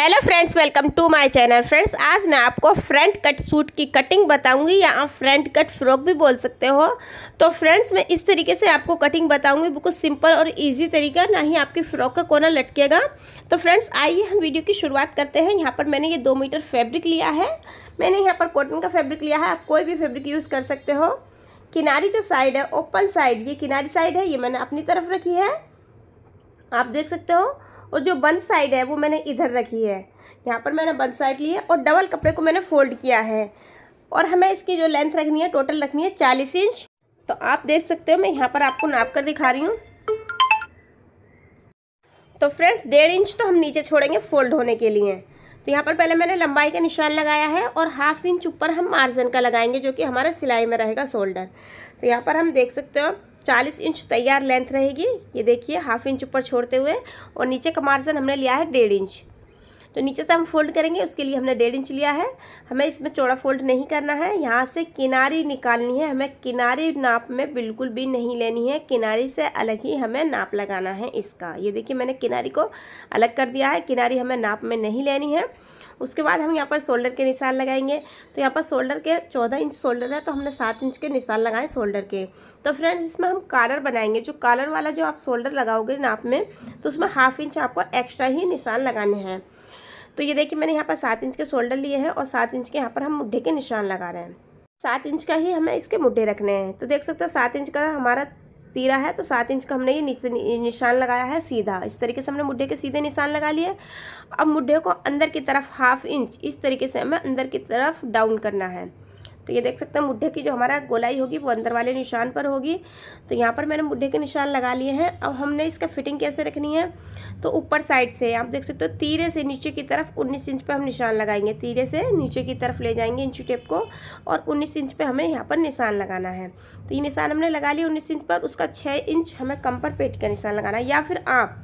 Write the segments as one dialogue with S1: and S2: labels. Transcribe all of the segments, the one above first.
S1: hello friends welcome to my channel friends आज मैं आपको फ्रंट कट सूट की कटिंग बताऊंगी या आप फ्रंट कट फ्रॉक भी बोल सकते हो तो फ्रेंड्स मैं इस तरीके से आपको कटिंग बताऊंगी बिल्कुल सिंपल और इजी तरीका ना ही आपकी फ्रॉक का कोना लटकेगा तो फ्रेंड्स आइए हम वीडियो की शुरुआत करते हैं यहाँ पर मैंने ये दो मीटर फैब्रिक लिया है मैंने यहाँ पर कॉटन का फैब्रिक लिया है आप कोई भी फैब्रिक यूज़ कर सकते हो किनारी जो साइड है ओपन साइड ये किनारी साइड है ये मैंने अपनी तरफ रखी है आप देख सकते हो और जो बंद साइड है वो मैंने इधर रखी है यहाँ पर मैंने बंद साइड ली है और डबल कपड़े को मैंने फोल्ड किया है और हमें इसकी जो लेंथ रखनी है टोटल रखनी है चालीस इंच तो आप देख सकते हो मैं यहाँ पर आपको नाप कर दिखा रही हूँ तो फ्रेंड्स डेढ़ इंच तो हम नीचे छोड़ेंगे फोल्ड होने के लिए तो यहाँ पर पहले मैंने लंबाई का निशान लगाया है और हाफ इंच ऊपर हम मार्जिन का लगाएंगे जो कि हमारे सिलाई में रहेगा शोल्डर तो यहाँ पर हम देख सकते हो चालीस इंच तैयार लेंथ रहेगी ये देखिए हाफ इंच ऊपर छोड़ते हुए और नीचे का मार्जिन हमने लिया है डेढ़ इंच तो नीचे से हम फोल्ड करेंगे उसके लिए हमने डेढ़ इंच लिया है हमें इसमें चौड़ा फोल्ड नहीं करना है यहाँ से किनारी निकालनी है हमें किनारी नाप में बिल्कुल भी नहीं लेनी है किनारी से अलग ही हमें नाप लगाना है इसका ये देखिए मैंने किनारी को अलग कर दिया है किनारी हमें नाप में नहीं लेनी है उसके बाद हम यहाँ पर शोल्डर के निशान लगाएंगे तो यहाँ पर शोल्डर के चौदह इंच शोल्डर है तो हमने सात इंच के निशान लगाए शोल्डर के तो फ्रेंड्स इसमें हम कॉलर बनाएंगे जो कॉलर वाला जो आप शोल्डर लगाओगे नाप में तो उसमें हाफ इंच आपको एक्स्ट्रा ही निशान लगाने हैं तो ये देखिए मैंने यहाँ पर सात इंच के शोल्डर लिए हैं और सात इंच के यहाँ पर हम मुड्ढे के निशान लगा रहे हैं सात इंच का ही हमें इसके मुड्ढे रखने हैं तो देख सकते हो सात इंच का हमारा तीरा है तो सात इंच का हमने ये नीचे निशान लगाया है सीधा इस तरीके से हमने मुड्ढे के सीधे निशान लगा लिए अब मुड्ढे को अंदर की तरफ हाफ इंच इस तरीके से हमें अंदर की तरफ डाउन करना है तो ये देख सकते हैं मुड्ढे की जो हमारा गोलाई होगी वो अंदर वाले निशान पर होगी तो यहाँ पर मैंने मुड्ढे के निशान लगा लिए हैं अब हमने इसका फिटिंग कैसे रखनी है तो ऊपर साइड से आप देख सकते हो तीरे से नीचे की तरफ उन्नीस इंच पर हम निशान लगाएंगे तीरे से नीचे की तरफ ले जाएंगे इंची टेप को और उन्नीस इंच पर हमें यहाँ पर निशान लगाना है तो ये निशान हमने लगा लिया उन्नीस इंच पर उसका छः इंच हमें कम पर पेट का निशान लगाना है या फिर आप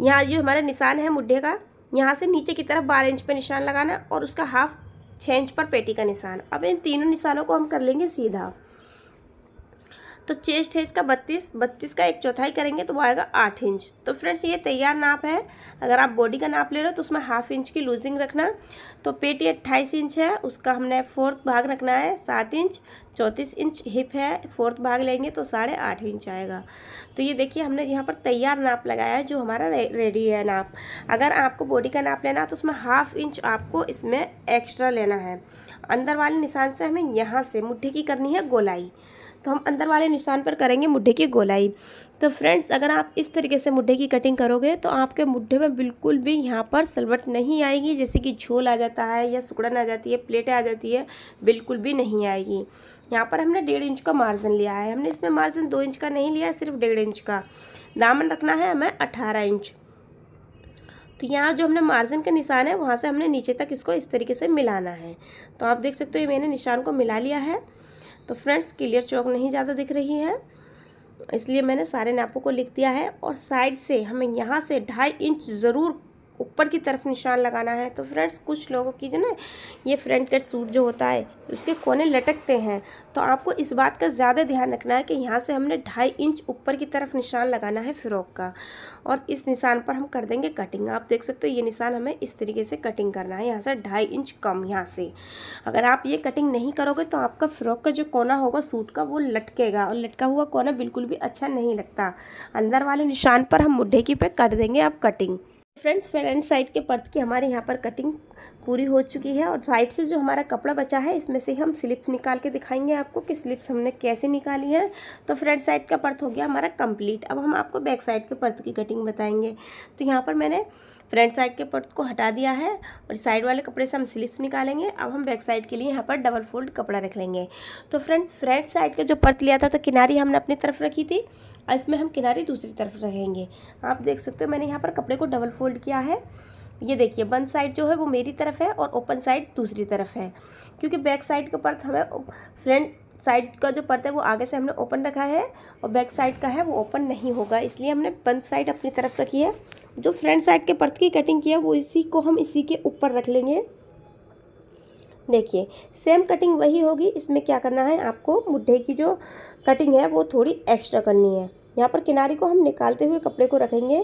S1: यहाँ जो हमारा निशान है मुड्ढे का यहाँ से नीचे की तरफ बारह इंच पर निशान लगाना और उसका हाफ छः इंच पर पेटी का निशान अब इन तीनों निशानों को हम कर लेंगे सीधा तो चेस्ट है इसका बत्तीस बत्तीस का एक चौथाई करेंगे तो वो आएगा आठ इंच तो फ्रेंड्स ये तैयार नाप है अगर आप बॉडी का नाप ले रहे हो तो उसमें हाफ इंच की लूजिंग रखना तो पेट ये अट्ठाईस इंच है उसका हमने फोर्थ भाग रखना है सात इंच चौंतीस इंच हिप है फोर्थ भाग लेंगे तो साढ़े आठ इंच आएगा तो ये देखिए हमने यहाँ पर तैयार नाप लगाया है जो हमारा रे, रेडी है नाप अगर आपको बॉडी का नाप लेना है तो उसमें हाफ इंच आपको इसमें एक्स्ट्रा लेना है अंदर वाले निशान से हमें यहाँ से मुट्ठी की करनी है गोलाई तो हम अंदर वाले निशान पर करेंगे मुड्ढे की गोलाई तो फ्रेंड्स अगर आप इस तरीके से मुड्ढे की कटिंग करोगे तो आपके मुड्ढे में बिल्कुल भी यहाँ पर सलवट नहीं आएगी जैसे कि झोल आ जाता है या सुकड़न आ जाती है प्लेटें आ जाती है बिल्कुल भी नहीं आएगी यहाँ पर हमने डेढ़ इंच का मार्जिन लिया है हमने इसमें मार्जिन दो इंच का नहीं लिया सिर्फ डेढ़ इंच का दामन रखना है हमें अठारह इंच तो यहाँ जो हमने मार्जिन का निशान है वहाँ से हमने नीचे तक इसको इस तरीके से मिलाना है तो आप देख सकते हो ये मैंने निशान को मिला लिया है तो फ्रेंड्स क्लियर चौक नहीं ज़्यादा दिख रही है इसलिए मैंने सारे नापों को लिख दिया है और साइड से हमें यहाँ से ढाई इंच ज़रूर ऊपर की तरफ निशान लगाना है तो फ्रेंड्स कुछ लोगों की जो ना ये फ्रंट कट सूट जो होता है उसके कोने लटकते हैं तो आपको इस बात का ज़्यादा ध्यान रखना है कि यहाँ से हमने ढाई इंच ऊपर की तरफ निशान लगाना है फ़्रॉक का और इस निशान पर हम कर देंगे कटिंग आप देख सकते हो ये निशान हमें इस तरीके से कटिंग करना है यहाँ से ढाई इंच कम यहाँ से अगर आप ये कटिंग नहीं करोगे तो आपका फ़्रॉक का जो कोना होगा सूट का वो लटकेगा और लटका हुआ कोना बिल्कुल भी अच्छा नहीं लगता अंदर वाले निशान पर हम मुड्ढे की पे कर देंगे आप कटिंग फ्रेंड्स फ्रंट साइड के पर्थ की हमारे यहाँ पर कटिंग पूरी हो चुकी है और साइड से जो हमारा कपड़ा बचा है इसमें से हम स्लिप्स निकाल के दिखाएंगे आपको कि स्लिप्स हमने कैसे निकाली हैं तो फ्रंट साइड का पर्थ हो गया हमारा कंप्लीट अब हम आपको बैक साइड के पर्थ की कटिंग बताएंगे तो यहाँ पर मैंने फ्रंट साइड के पर्थ को हटा दिया है और साइड वाले कपड़े से हम स्लिप्स निकालेंगे अब हम बैक साइड के लिए यहाँ पर डबल फोल्ड कपड़ा रख लेंगे तो फ्रंट फ्रंट साइड का जो पर्थ लिया था तो किनारी हमने अपनी तरफ रखी थी और इसमें हम किनारी दूसरी तरफ रखेंगे आप देख सकते हो मैंने यहाँ पर कपड़े को डबल फोल्ड फोल्ड किया है ये देखिए बंद साइड जो है वो मेरी तरफ है और ओपन साइड दूसरी तरफ है क्योंकि बैक साइड का पर्थ हमें फ्रंट साइड का जो पर्थ है वो आगे से हमने ओपन रखा है और बैक साइड का है वो ओपन नहीं होगा इसलिए हमने बंद साइड अपनी तरफ रखी है जो फ्रंट साइड के पर्थ की कटिंग किया वो इसी को हम इसी के ऊपर रख लेंगे देखिए सेम कटिंग वही होगी इसमें क्या करना है आपको मुड्ढे की जो कटिंग है वो थोड़ी एक्स्ट्रा करनी है यहाँ पर किनारे को हम निकालते हुए कपड़े को रखेंगे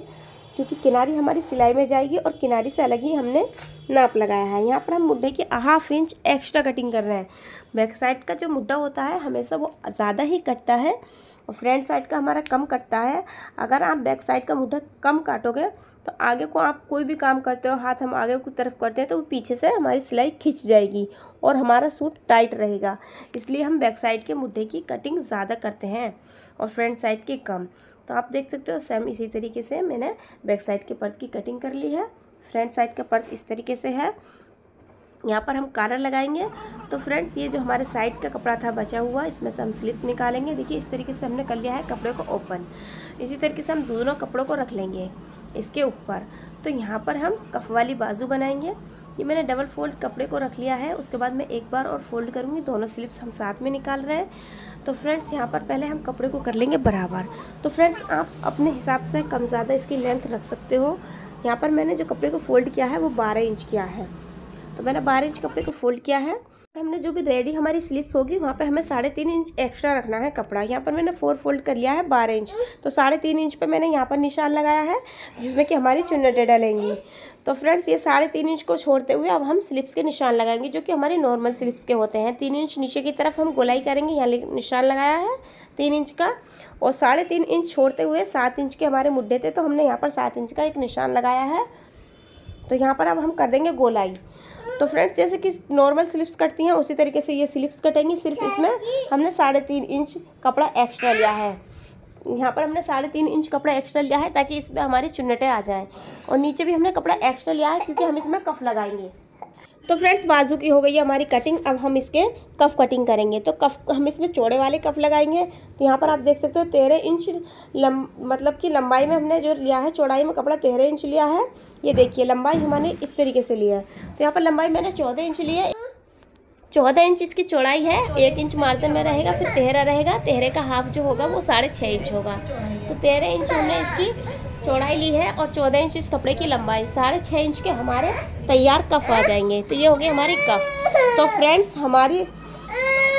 S1: क्योंकि किनारी हमारी सिलाई में जाएगी और किनारी से अलग ही हमने नाप लगाया है यहाँ पर हम मुड्ढे की हाफ इंच एक्स्ट्रा कटिंग कर रहे हैं बैक साइड का जो मुड्ढा होता है हमेशा वो ज़्यादा ही कटता है और फ्रंट साइड का हमारा कम कटता है अगर आप बैक साइड का मुठा कम काटोगे तो आगे को आप कोई भी काम करते हो हाथ हम आगे की तरफ करते हैं तो वो पीछे से हमारी सिलाई खींच जाएगी और हमारा सूट टाइट रहेगा इसलिए हम बैक साइड के मुठे की कटिंग ज़्यादा करते हैं और फ्रंट साइड की कम तो आप देख सकते हो सेम इसी तरीके से मैंने बैक साइड के पर्द की कटिंग कर ली है फ्रंट साइड का पर्द इस तरीके से है यहाँ पर हम कारर लगाएंगे तो फ्रेंड्स ये जो हमारे साइड का कपड़ा था बचा हुआ इसमें से हम स्लिप्स निकालेंगे देखिए इस तरीके से हमने कर लिया है कपड़े को ओपन इसी तरीके से हम दोनों कपड़ों को रख लेंगे इसके ऊपर तो यहाँ पर हम कफ वाली बाजू बनाएंगे ये मैंने डबल फोल्ड कपड़े को रख लिया है उसके बाद मैं एक बार और फोल्ड करूँगी दोनों स्लिप्स हम साथ में निकाल रहे हैं तो फ्रेंड्स यहाँ पर पहले हम कपड़े को कर लेंगे बराबर तो फ्रेंड्स आप अपने हिसाब से कम ज़्यादा इसकी लेंथ रख सकते हो यहाँ पर मैंने जो कपड़े को फोल्ड किया है वो बारह इंच किया है तो मैंने बारह इंच कपड़े को फोल्ड किया है हमने जो भी रेडी हमारी स्लिप्स होगी वहाँ पे हमें साढ़े तीन इंच एक्स्ट्रा रखना है कपड़ा यहाँ पर मैंने फोर फोल्ड कर लिया है बारह इंच तो साढ़े तीन इंच पे मैंने यहाँ पर निशान लगाया है जिसमें कि हमारी चुन्नटे डलेंगी तो फ्रेंड्स ये साढ़े तीन इंच को छोड़ते हुए अब हम स्लिप्स के निशान लगाएंगे जो कि हमारे नॉर्मल स्लिप्स के होते हैं तीन इंच नीचे की तरफ हम गोलाई करेंगे यहाँ निशान लगाया है तीन इंच का और साढ़े तीन इंच छोड़ते हुए सात इंच के हमारे मुड्ढे थे तो हमने यहाँ पर सात इंच का एक निशान लगाया है तो यहाँ पर अब हम कर देंगे गोलाई तो फ्रेंड्स जैसे कि नॉर्मल स्लिप्स कटती हैं उसी तरीके से ये स्लिप्स कटेंगी सिर्फ इसमें हमने साढ़े तीन इंच कपड़ा एक्स्ट्रा लिया है यहाँ पर हमने साढ़े तीन इंच कपड़ा एक्स्ट्रा लिया है ताकि इसमें हमारी चुन्नटें आ जाएं और नीचे भी हमने कपड़ा एक्स्ट्रा लिया है क्योंकि हम इसमें कफ लगाएंगे तो फ्रेंड्स बाजू की हो गई है हमारी कटिंग अब हम इसके कफ कटिंग करेंगे तो कफ हम इसमें चौड़े वाले कफ लगाएंगे तो यहाँ पर आप देख सकते हो तेरह इंच लम मतलब कि लंबाई में हमने जो लिया है चौड़ाई में कपड़ा तेरह इंच लिया है ये देखिए लंबाई हमने इस तरीके से लिया है तो यहाँ पर लंबाई मैंने चौदह इंच लिया है चौदह इंच इसकी चौड़ाई है एक इंच मार्जिन में रहेगा फिर तेहरा रहेगा तेहरे का हाफ जो होगा वो साढ़े छः इंच होगा तो तेरह इंच हमने इसकी चौड़ाई ली है और चौदह इंच इस कपड़े की लंबाई साढ़े छः इंच के हमारे तैयार कफ आ जाएंगे तो ये हो गए हमारी कफ तो फ्रेंड्स हमारी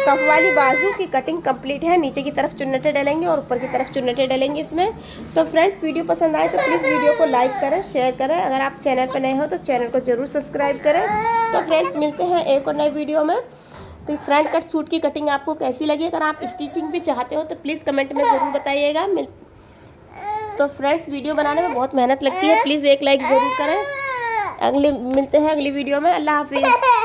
S1: कफ वाली बाजू की कटिंग कंप्लीट है नीचे की तरफ चुन्नटे डलेंगे और ऊपर की तरफ चुन्नटे डलेंगे इसमें तो फ्रेंड्स वीडियो पसंद आए तो प्लीज़ वीडियो को लाइक करें शेयर करें अगर आप चैनल पर नए हो तो चैनल को ज़रूर सब्सक्राइब करें तो फ्रेंड्स मिलते हैं एक और नए वीडियो में तो फ्रंट कट सूट की कटिंग आपको कैसी लगी अगर आप स्टिचिंग भी चाहते हो तो प्लीज़ कमेंट में ज़रूर बताइएगा मिल तो फ्रेंड्स वीडियो बनाने में बहुत मेहनत लगती है प्लीज़ एक लाइक ज़रूर करें अगले मिलते हैं अगली वीडियो में अल्लाह हाफिज़